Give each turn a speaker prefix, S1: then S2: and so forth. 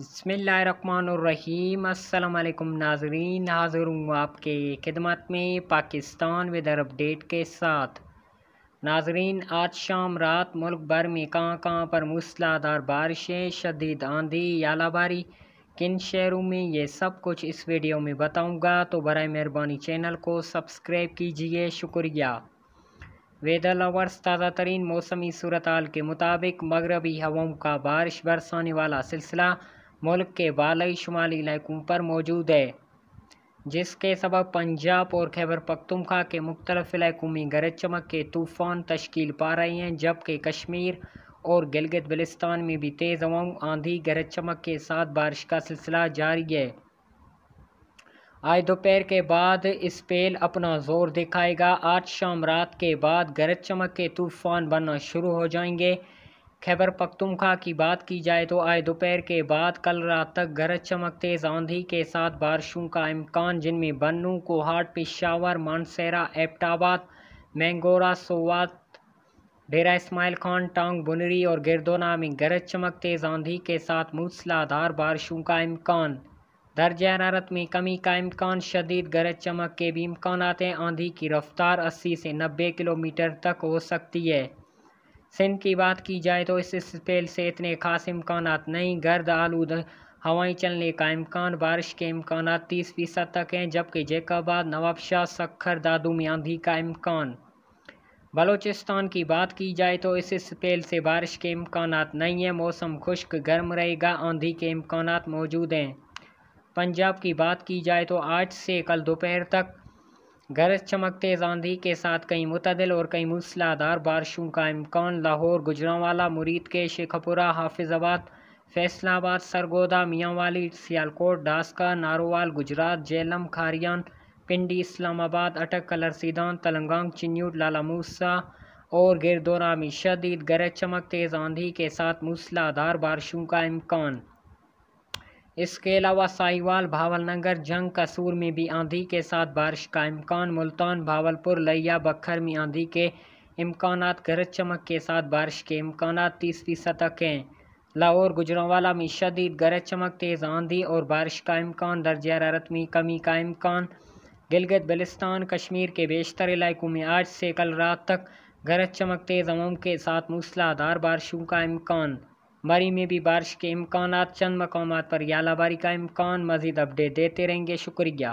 S1: बसमीम् अल्लाम नाजरीन हाज़िर हूँ आपके खिदमत में पाकिस्तान वेदर अपडेट के साथ नाजरीन आज शाम रात मुल्क भर में कहाँ कहाँ पर मूसलाधार बारिशें शदीद आंधी यालाबारी किन शहरों में ये सब कुछ इस वीडियो में बताऊँगा तो बर मेहरबानी चैनल को सब्सक्राइब कीजिए शुक्रिया वेदर लवर्स ताज़ा तरीन मौसमी सूरत के मुताबिक मगरबी हवाओं का बारिश बरसाने वाला सिलसिला मुल्क के बालई शुमाली इलाकों पर मौजूद है जिसके सबब पंजाब और खैबर पख्तनख्वा के मुख्तलिफ इलाकों में गरज चमक के तूफ़ान तश्कील पा रहे हैं जबकि कश्मीर और गिलगित बलिस्तान में भी तेज़ हवाओं आंधी गरज चमक के साथ बारिश का सिलसिला जारी है आज दोपहर के बाद इस पेल अपना जोर दिखाएगा आज शाम रात के बाद गरज चमक के तूफ़ान बनना शुरू हो जाएंगे खैबर पख्तुमखा की बात की जाए तो आए दोपहर के बाद कल रात तक गरज चमक तेज़ आंधी के साथ बारिशों का इम्कान जिनमें बन्नू कोहाट पिशावर मानसेरा एपटाबाद मैंगोरा सोवात डेरा इसमाइल खान टांग बुनरी और गिरदोना में गरज चमक तेज़ आंधी के साथ मूसलाधार बारिशों का इम्कान दर्ज हरारत में कमी का इम्कान शदीद गरज चमक के भी इम्कान हैं आंधी की रफ्तार अस्सी से नब्बे किलोमीटर तक हो सकती है सिंध की बात की जाए तो इस स्पेल से इतने खास इम्कान नहीं गर्द आलूद हवाएं चलने का इम्कान बारिश के इम्कान तीस फीसद तक हैं जबकि जैकाबाद नवाबशाह सखर दादू में आंधी का इम्कान बलूचिस्तान की बात की जाए तो इस स्पेल से बारिश के इम्कान नहीं हैं मौसम खुश्क गर्म रहेगा आंधी के इम्कान मौजूद हैं पंजाब की बात की जाए तो आज से कल दोपहर तक गरज तेज़ आंधी के साथ कई मुतदिल और कई मूसलाधार बारिशों का इम्कान लाहौर गुजरावाला मुरीद के शेखपुरा हाफिजाबाद फैसलाबाद सरगोदा मियांवाली सियालकोट डास्का नारोवाल गुजरात जेलम खारियान पिंडी इस्लामाबाद अटक कलर सीदान तलंगांग चिन्यूट लालामूसा और गिरदोरा में शदीद गरज चमक तेज़ आंधी के साथ मूसलाधार बारिशों का इम्कान इसके अलावा साहिवाल भावलनगर जंग कसूर में भी आंधी के साथ बारिश का इम्कान मुल्तान भावलपुर लिया बखर में आंधी के इम्कान गरज चमक के साथ बारिश के इम्कान तीस फीसद तक हैं लाहौर गुजरावाला में शदीद गरज चमक तेज़ आंधी और बारिश का इम्कान दर्ज हरारत में कमी का इम्कान गिलगित बलिस्तान कश्मीर के बेशतर इलाकों में आज से कल रात तक गरज चमक तेज़ अमूम के साथ मूसलाधार बारिशों का इम्कान मरी में भी बारिश के इम्कान चंद मकाम पर यालाबारी का इम्कान मजीद अपडेट देते रहेंगे शुक्रिया